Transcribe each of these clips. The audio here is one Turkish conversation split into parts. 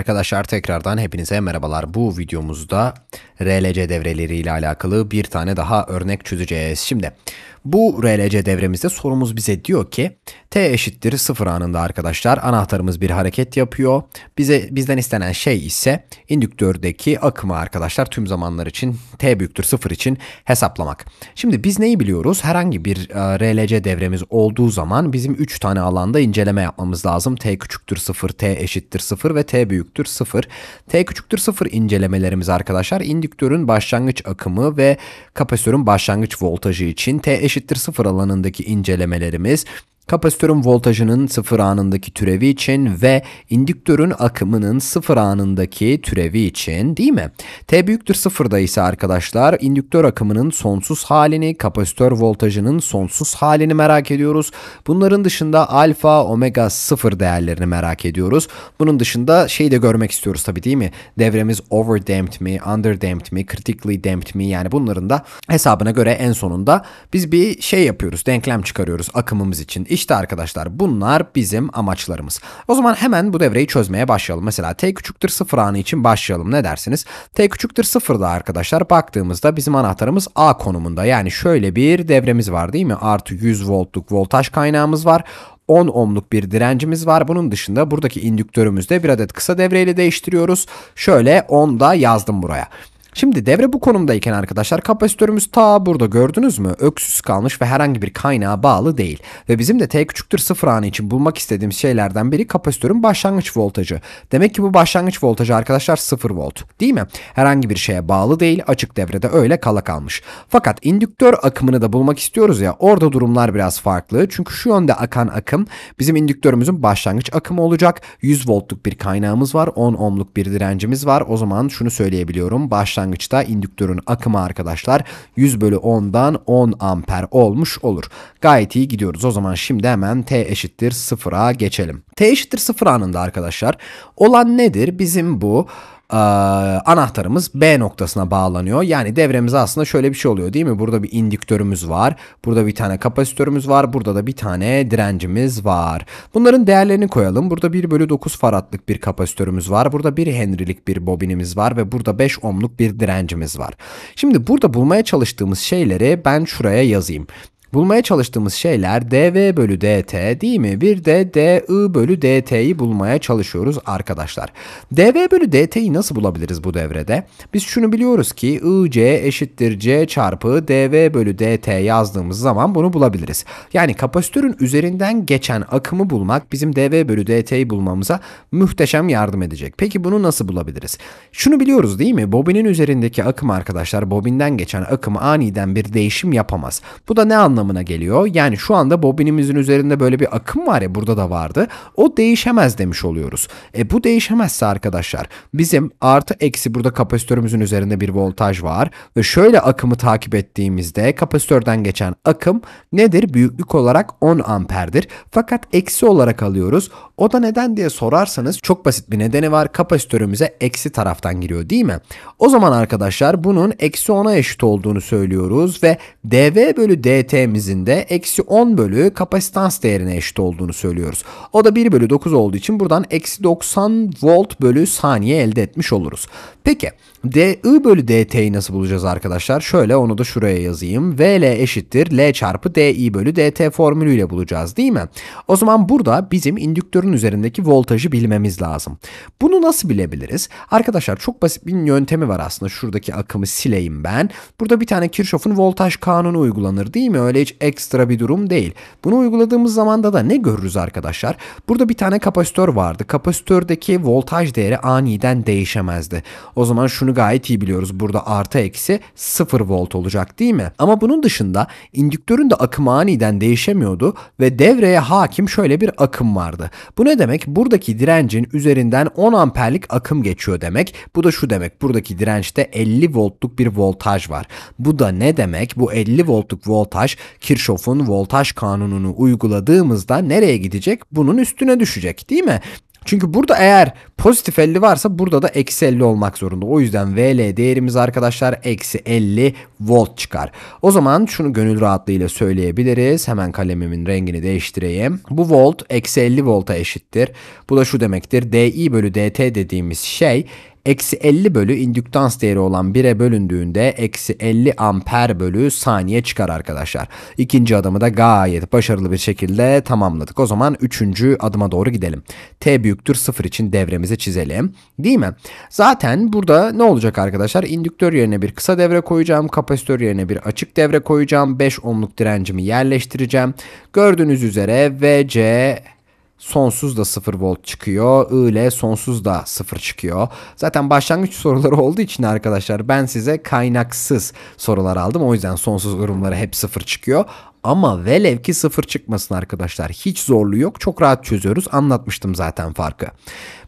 Arkadaşlar tekrardan hepinize merhabalar. Bu videomuzda RLC devreleri ile alakalı bir tane daha örnek çözeceğiz. Şimdi bu RLC devremizde sorumuz bize diyor ki T eşittir 0 anında arkadaşlar anahtarımız bir hareket yapıyor. Bize bizden istenen şey ise indüktördeki akımı arkadaşlar tüm zamanlar için T büyüktür 0 için hesaplamak. Şimdi biz neyi biliyoruz? Herhangi bir e, RLC devremiz olduğu zaman bizim 3 tane alanda inceleme yapmamız lazım. T küçüktür 0, T eşittir 0 ve T büyük küçüktür 0. T küçüktür 0 incelemelerimiz arkadaşlar indüktörün başlangıç akımı ve kapasitörün başlangıç voltajı için T eşittir 0 alanındaki incelemelerimiz kapasitörün voltajının sıfır anındaki türevi için ve indüktörün akımının sıfır anındaki türevi için değil mi? T büyüktür sıfırda ise arkadaşlar indüktör akımının sonsuz halini, kapasitör voltajının sonsuz halini merak ediyoruz. Bunların dışında alfa, omega sıfır değerlerini merak ediyoruz. Bunun dışında şey de görmek istiyoruz tabii değil mi? Devremiz overdamped mi, underdamped mi, critically damped mi? Yani bunların da hesabına göre en sonunda biz bir şey yapıyoruz, denklem çıkarıyoruz akımımız için. İş işte arkadaşlar bunlar bizim amaçlarımız. O zaman hemen bu devreyi çözmeye başlayalım. Mesela t küçüktür 0 anı için başlayalım ne dersiniz? t küçüktür da arkadaşlar baktığımızda bizim anahtarımız A konumunda. Yani şöyle bir devremiz var değil mi? Artı 100 voltluk voltaj kaynağımız var. 10 ohmluk bir direncimiz var. Bunun dışında buradaki indüktörümüzde bir adet kısa devreyle değiştiriyoruz. Şöyle 10 da yazdım buraya. Şimdi devre bu konumdayken arkadaşlar kapasitörümüz ta burada gördünüz mü? Öksüz kalmış ve herhangi bir kaynağa bağlı değil. Ve bizim de t küçüktür sıfır anı için bulmak istediğimiz şeylerden biri kapasitörün başlangıç voltajı. Demek ki bu başlangıç voltajı arkadaşlar sıfır volt değil mi? Herhangi bir şeye bağlı değil açık devrede öyle kala kalmış. Fakat indüktör akımını da bulmak istiyoruz ya orada durumlar biraz farklı. Çünkü şu yönde akan akım bizim indüktörümüzün başlangıç akımı olacak. 100 voltluk bir kaynağımız var 10 ohmluk bir direncimiz var. O zaman şunu söyleyebiliyorum başlangıç başlangıçta indüktörün akımı arkadaşlar 100 bölü 10'dan 10 amper olmuş olur. Gayet iyi gidiyoruz. O zaman şimdi hemen t eşittir 0'a geçelim. t eşittir 0 anında arkadaşlar olan nedir? Bizim bu e, anahtarımız B noktasına bağlanıyor. Yani devremiz aslında şöyle bir şey oluyor değil mi? Burada bir indüktörümüz var. Burada bir tane kapasitörümüz var. Burada da bir tane direncimiz var. Bunların değerlerini koyalım. Burada 1 bölü 9 faradlık bir kapasitörümüz var. Burada 1 henrilik bir bobinimiz var ve burada 5 ohmluk bir direncimiz var. Şimdi burada bulmaya çalıştığımız şeyleri ben şuraya yazayım. Bulmaya çalıştığımız şeyler dv bölü dt değil mi? Bir de dy bölü dt'yi bulmaya çalışıyoruz arkadaşlar. dv bölü dt'yi nasıl bulabiliriz bu devrede? Biz şunu biliyoruz ki ic eşittir c çarpı dv bölü dt yazdığımız zaman bunu bulabiliriz. Yani kapasitörün üzerinden geçen akımı bulmak bizim dv bölü dt'yi bulmamıza muhteşem yardım edecek. Peki bunu nasıl bulabiliriz? Şunu biliyoruz değil mi? Bobinin üzerindeki akım arkadaşlar bobinden geçen akım aniden bir değişim yapamaz. Bu da ne anlamı? anlamına geliyor. Yani şu anda bobinimizin üzerinde böyle bir akım var ya burada da vardı. O değişemez demiş oluyoruz. E bu değişemezse arkadaşlar bizim artı eksi burada kapasitörümüzün üzerinde bir voltaj var. Ve şöyle akımı takip ettiğimizde kapasitörden geçen akım nedir? Büyüklük olarak 10 amperdir. Fakat eksi olarak alıyoruz. O da neden diye sorarsanız çok basit bir nedeni var. Kapasitörümüze eksi taraftan giriyor değil mi? O zaman arkadaşlar bunun eksi 10'a eşit olduğunu söylüyoruz ve dv bölü dt değeremizin de eksi 10 bölü kapasitans değerine eşit olduğunu söylüyoruz. O da 1 bölü 9 olduğu için buradan eksi 90 volt bölü saniye elde etmiş oluruz. Peki dI bölü dt'yi nasıl bulacağız arkadaşlar? Şöyle onu da şuraya yazayım. vl eşittir l çarpı di bölü dt formülüyle bulacağız değil mi? O zaman burada bizim indüktörün üzerindeki voltajı bilmemiz lazım. Bunu nasıl bilebiliriz? Arkadaşlar çok basit bir yöntemi var aslında. Şuradaki akımı sileyim ben. Burada bir tane Kirchhoff'un voltaj kanunu uygulanır değil mi? Öyle hiç ekstra bir durum değil. Bunu uyguladığımız zamanda da ne görürüz arkadaşlar? Burada bir tane kapasitör vardı. Kapasitördeki voltaj değeri aniden değişemezdi. O zaman şunu gayet iyi biliyoruz. Burada artı eksi 0 volt olacak değil mi? Ama bunun dışında indüktörün de akımı aniden değişemiyordu ve devreye hakim şöyle bir akım vardı. Bu ne demek? Buradaki direncin üzerinden 10 amperlik akım geçiyor demek. Bu da şu demek. Buradaki dirençte 50 voltluk bir voltaj var. Bu da ne demek? Bu 50 voltluk voltaj Kirchhoff'un voltaj kanununu uyguladığımızda nereye gidecek? Bunun üstüne düşecek değil mi? Çünkü burada eğer Pozitif 50 varsa burada da eksi 50 olmak zorunda. O yüzden VL değerimiz arkadaşlar eksi 50 volt çıkar. O zaman şunu gönül rahatlığıyla söyleyebiliriz. Hemen kalemimin rengini değiştireyim. Bu volt eksi 50 volta eşittir. Bu da şu demektir. DI bölü DT dediğimiz şey eksi 50 bölü indüktans değeri olan 1'e bölündüğünde eksi 50 amper bölü saniye çıkar arkadaşlar. İkinci adımı da gayet başarılı bir şekilde tamamladık. O zaman üçüncü adıma doğru gidelim. T büyüktür 0 için devremiz grafiğimizi çizelim. Değil mi? Zaten burada ne olacak arkadaşlar? İndüktör yerine bir kısa devre koyacağım. Kapasitör yerine bir açık devre koyacağım. 5 ohmluk direncimi yerleştireceğim. Gördüğünüz üzere VC sonsuz da 0 volt çıkıyor. ile sonsuz da 0 çıkıyor. Zaten başlangıç soruları olduğu için arkadaşlar ben size kaynaksız sorular aldım. O yüzden sonsuz durumları hep 0 çıkıyor. Ama velev ki sıfır çıkmasın arkadaşlar. Hiç zorluğu yok. Çok rahat çözüyoruz. Anlatmıştım zaten farkı.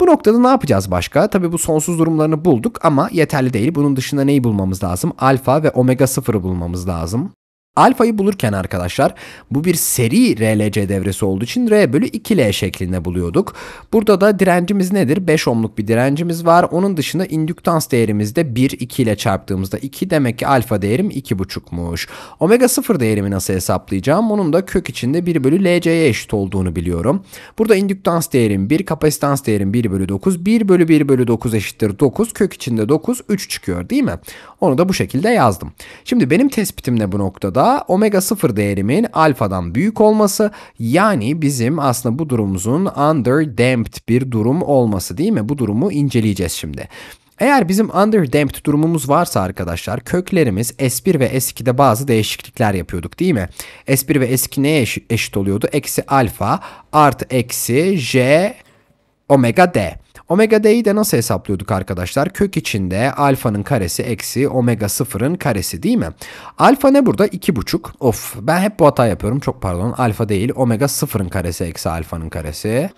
Bu noktada ne yapacağız başka? Tabii bu sonsuz durumlarını bulduk ama yeterli değil. Bunun dışında neyi bulmamız lazım? Alfa ve omega sıfırı bulmamız lazım. Alfayı bulurken arkadaşlar bu bir seri RLC devresi olduğu için R bölü 2L şeklinde buluyorduk. Burada da direncimiz nedir? 5 ohmluk bir direncimiz var. Onun dışında indüktans değerimiz de 1 2 ile çarptığımızda 2 demek ki alfa değerim 2,5'muş. Omega 0 değerimi nasıl hesaplayacağım? Onun da kök içinde 1 bölü LC'ye eşit olduğunu biliyorum. Burada indüktans değerim 1, kapasitans değerim 1 bölü 9. 1 bölü 1 bölü 9 eşittir 9. Kök içinde 9, 3 çıkıyor değil mi? Onu da bu şekilde yazdım. Şimdi benim tespitim de bu noktada omega 0 değerimin alfadan büyük olması yani bizim aslında bu durumumuzun underdamped bir durum olması değil mi? Bu durumu inceleyeceğiz şimdi. Eğer bizim underdamped durumumuz varsa arkadaşlar köklerimiz S1 ve S2'de bazı değişiklikler yapıyorduk değil mi? S1 ve S2 neye eşit, eşit oluyordu? Eksi alfa artı eksi J omega D. Omega d'yi de nasıl hesaplıyorduk arkadaşlar? Kök içinde alfanın karesi eksi omega sıfırın karesi değil mi? Alfa ne burada? 2,5. Of ben hep bu hata yapıyorum. Çok pardon. Alfa değil omega sıfırın karesi eksi alfanın karesi.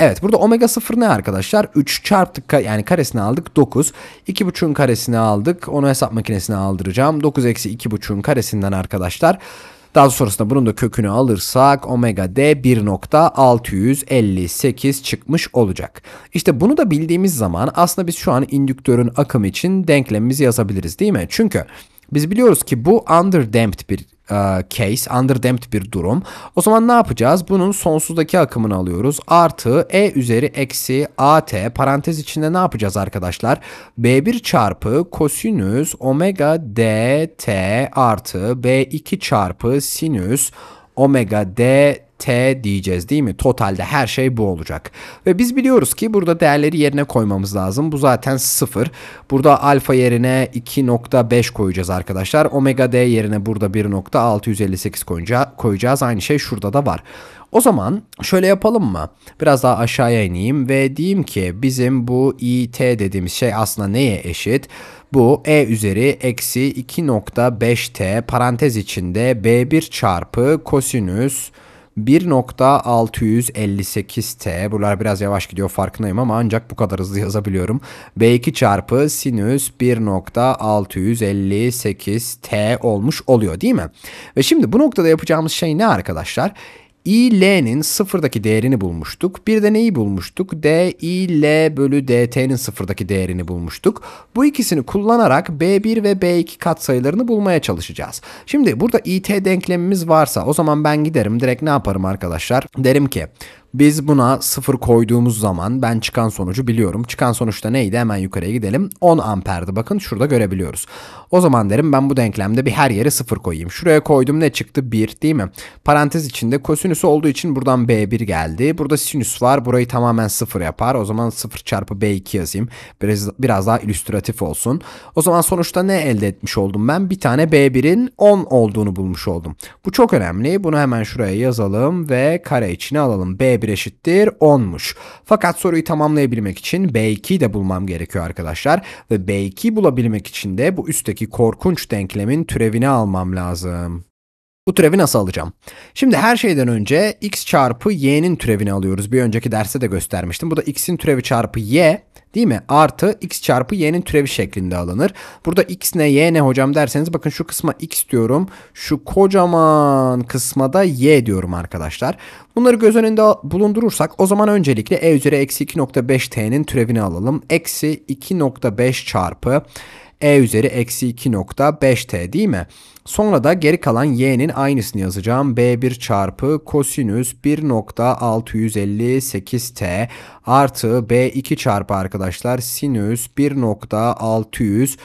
Evet burada omega 0 ne arkadaşlar? 3 çarptık yani karesini aldık 9. 2,5'un karesini aldık. Onu hesap makinesine aldıracağım. 9 eksi 2,5'un karesinden arkadaşlar daha sonrasında bunun da kökünü alırsak omega d 1.658 çıkmış olacak. İşte bunu da bildiğimiz zaman aslında biz şu an indüktörün akım için denklemimizi yazabiliriz değil mi? Çünkü biz biliyoruz ki bu underdamped bir e, case, underdamped bir durum. O zaman ne yapacağız? Bunun sonsuzdaki akımını alıyoruz. Artı e üzeri eksi at parantez içinde ne yapacağız arkadaşlar? b1 çarpı kosinüs omega dt artı b2 çarpı sinüs omega dt T diyeceğiz değil mi? Totalde her şey bu olacak. Ve biz biliyoruz ki burada değerleri yerine koymamız lazım. Bu zaten 0. Burada alfa yerine 2.5 koyacağız arkadaşlar. Omega D yerine burada 1.658 koyacağız. Aynı şey şurada da var. O zaman şöyle yapalım mı? Biraz daha aşağıya ineyim ve diyeyim ki bizim bu IT dediğimiz şey aslında neye eşit? Bu e üzeri eksi 2.5t parantez içinde b1 çarpı kosinüs 1.658t. Buralar biraz yavaş gidiyor farkındayım ama ancak bu kadar hızlı yazabiliyorum. B2 çarpı sinüs 1.658t olmuş oluyor değil mi? Ve şimdi bu noktada yapacağımız şey ne arkadaşlar? İL'nin sıfırdaki değerini bulmuştuk. Bir de neyi bulmuştuk? DIL bölü DT'nin sıfırdaki değerini bulmuştuk. Bu ikisini kullanarak B1 ve B2 katsayılarını bulmaya çalışacağız. Şimdi burada IT denklemimiz varsa o zaman ben giderim direkt ne yaparım arkadaşlar? Derim ki biz buna 0 koyduğumuz zaman ben çıkan sonucu biliyorum. Çıkan sonuçta neydi? Hemen yukarıya gidelim. 10 amperdi bakın şurada görebiliyoruz. O zaman derim ben bu denklemde bir her yere 0 koyayım. Şuraya koydum ne çıktı? 1 değil mi? Parantez içinde kosinüs olduğu için buradan B1 geldi. Burada sinüs var. Burayı tamamen 0 yapar. O zaman 0 çarpı B2 yazayım. Biraz, biraz daha illüstratif olsun. O zaman sonuçta ne elde etmiş oldum ben? Bir tane B1'in 10 olduğunu bulmuş oldum. Bu çok önemli. Bunu hemen şuraya yazalım ve kare içine alalım. B1 1 eşittir 10'muş. Fakat soruyu tamamlayabilmek için B2'yi de bulmam gerekiyor arkadaşlar. Ve B2'yi bulabilmek için de bu üstteki korkunç denklemin türevini almam lazım. Bu türevi nasıl alacağım? Şimdi her şeyden önce x çarpı y'nin türevini alıyoruz. Bir önceki derste de göstermiştim. Bu da x'in türevi çarpı y değil mi? Artı x çarpı y'nin türevi şeklinde alınır. Burada x ne y ne hocam derseniz bakın şu kısma x diyorum. Şu kocaman kısma da y diyorum arkadaşlar. Bunları göz önünde bulundurursak o zaman öncelikle e üzeri eksi 2.5 t'nin türevini alalım. Eksi 2.5 çarpı e üzeri eksi 2 nokta 5 t değil mi? Sonra da geri kalan y'nin aynısını yazacağım. b1 çarpı kosinüs 1.658t artı b2 çarpı arkadaşlar sinüs 1.600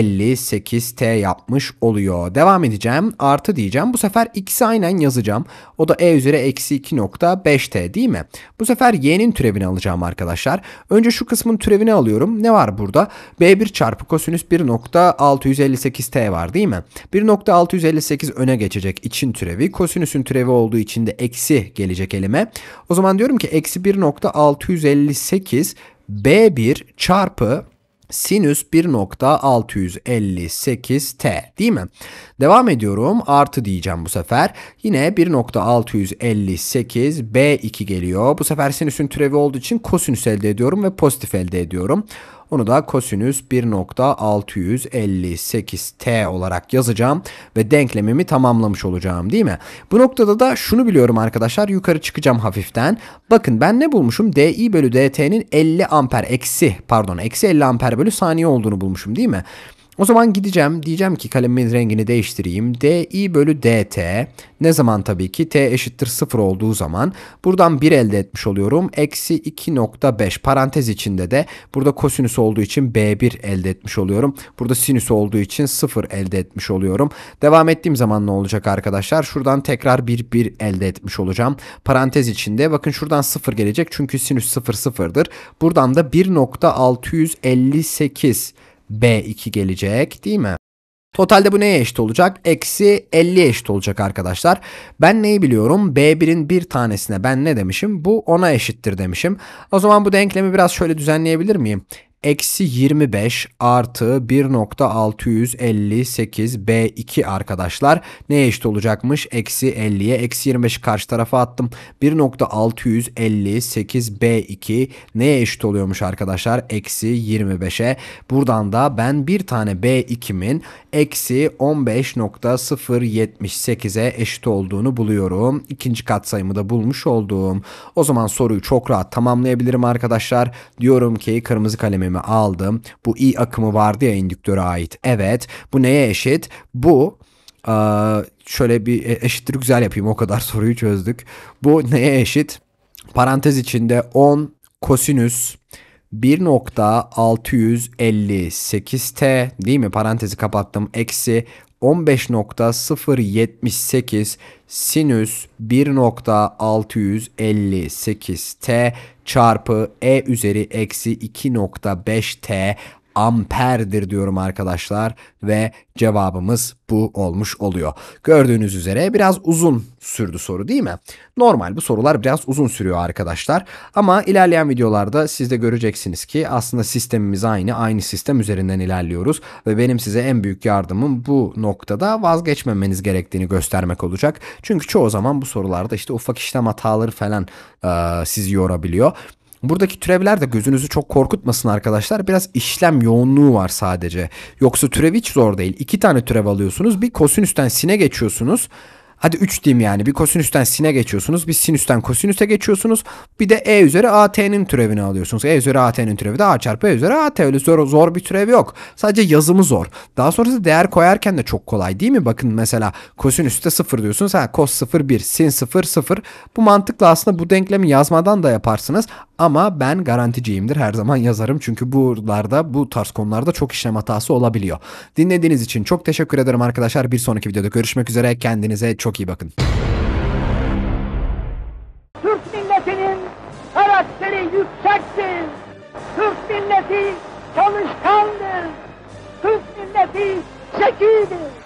58T yapmış oluyor. Devam edeceğim. Artı diyeceğim. Bu sefer x'i aynen yazacağım. O da e üzeri eksi 2.5t değil mi? Bu sefer y'nin türevini alacağım arkadaşlar. Önce şu kısmın türevini alıyorum. Ne var burada? b1 çarpı kosinüs 1.658t var değil mi? 1.658 öne geçecek için türevi. Kosinüsün türevi olduğu için de eksi gelecek elime. O zaman diyorum ki eksi 1.658 b1 çarpı sinüs 1.658 t değil mi? Devam ediyorum artı diyeceğim bu sefer. Yine 1.658 b2 geliyor. Bu sefer sinüsün türevi olduğu için kosinüs elde ediyorum ve pozitif elde ediyorum. Bunu da kosinüs 1.658t olarak yazacağım ve denklemimi tamamlamış olacağım değil mi? Bu noktada da şunu biliyorum arkadaşlar yukarı çıkacağım hafiften. Bakın ben ne bulmuşum? DI bölü DT'nin 50 amper eksi pardon eksi 50 amper bölü saniye olduğunu bulmuşum değil mi? O zaman gideceğim diyeceğim ki kalemimin rengini değiştireyim. DI bölü DT ne zaman tabii ki T eşittir 0 olduğu zaman buradan 1 elde etmiş oluyorum. Eksi 2.5 parantez içinde de burada kosinüs olduğu için B1 elde etmiş oluyorum. Burada sinüs olduğu için 0 elde etmiş oluyorum. Devam ettiğim zaman ne olacak arkadaşlar? Şuradan tekrar 1 1 elde etmiş olacağım. Parantez içinde bakın şuradan 0 gelecek çünkü sinüs 0 0'dır. Buradan da 1.658 B2 gelecek değil mi? Totalde bu neye eşit olacak? Eksi 50 eşit olacak arkadaşlar. Ben neyi biliyorum? B1'in bir tanesine ben ne demişim? Bu 10'a eşittir demişim. O zaman bu denklemi biraz şöyle düzenleyebilir miyim? eksi 25 artı 1.658 B2 arkadaşlar. Neye eşit olacakmış? Eksi 50'ye. Eksi 25'i karşı tarafa attım. 1.658 B2 neye eşit oluyormuş arkadaşlar? Eksi 25'e. Buradan da ben bir tane B2'min eksi 15.078'e eşit olduğunu buluyorum. İkinci katsayımı da bulmuş olduğum. O zaman soruyu çok rahat tamamlayabilirim arkadaşlar. Diyorum ki kırmızı kalemim değişimimi aldım. Bu i akımı vardı ya indüktöre ait. Evet. Bu neye eşit? Bu şöyle bir e, eşittir güzel yapayım o kadar soruyu çözdük. Bu neye eşit? Parantez içinde 10 kosinüs 1.658t değil mi? Parantezi kapattım. Eksi 15.078 sinüs 1.658t çarpı e üzeri eksi 2.5t amperdir diyorum arkadaşlar ve cevabımız bu olmuş oluyor. Gördüğünüz üzere biraz uzun sürdü soru değil mi? Normal bu sorular biraz uzun sürüyor arkadaşlar. Ama ilerleyen videolarda siz de göreceksiniz ki aslında sistemimiz aynı. Aynı sistem üzerinden ilerliyoruz. Ve benim size en büyük yardımım bu noktada vazgeçmemeniz gerektiğini göstermek olacak. Çünkü çoğu zaman bu sorularda işte ufak işlem hataları falan e, sizi yorabiliyor. Buradaki türevler de gözünüzü çok korkutmasın arkadaşlar. Biraz işlem yoğunluğu var sadece. Yoksa türev hiç zor değil. İki tane türev alıyorsunuz. Bir kosinüsten sine geçiyorsunuz. Hadi 3 diyeyim yani. Bir kosinüsten sine geçiyorsunuz. Bir sinüsten kosinüse geçiyorsunuz. Bir de e üzeri at'nin türevini alıyorsunuz. E üzeri at'nin türevi de a çarpı e üzeri at. Öyle zor, zor bir türev yok. Sadece yazımı zor. Daha sonrası değer koyarken de çok kolay değil mi? Bakın mesela kosinüste 0 diyorsunuz. Ha kos 0 1, sin 0 0. Bu mantıkla aslında bu denklemi yazmadan da yaparsınız. Ama ben garanticiyimdir. Her zaman yazarım. Çünkü buralarda bu tarz konularda çok işlem hatası olabiliyor. Dinlediğiniz için çok teşekkür ederim arkadaşlar. Bir sonraki videoda görüşmek üzere. Kendinize çok çok iyi bakın. Türk milletinin karakteri yüksektir. Türk milleti çalışkandır. Türk milleti zekidir.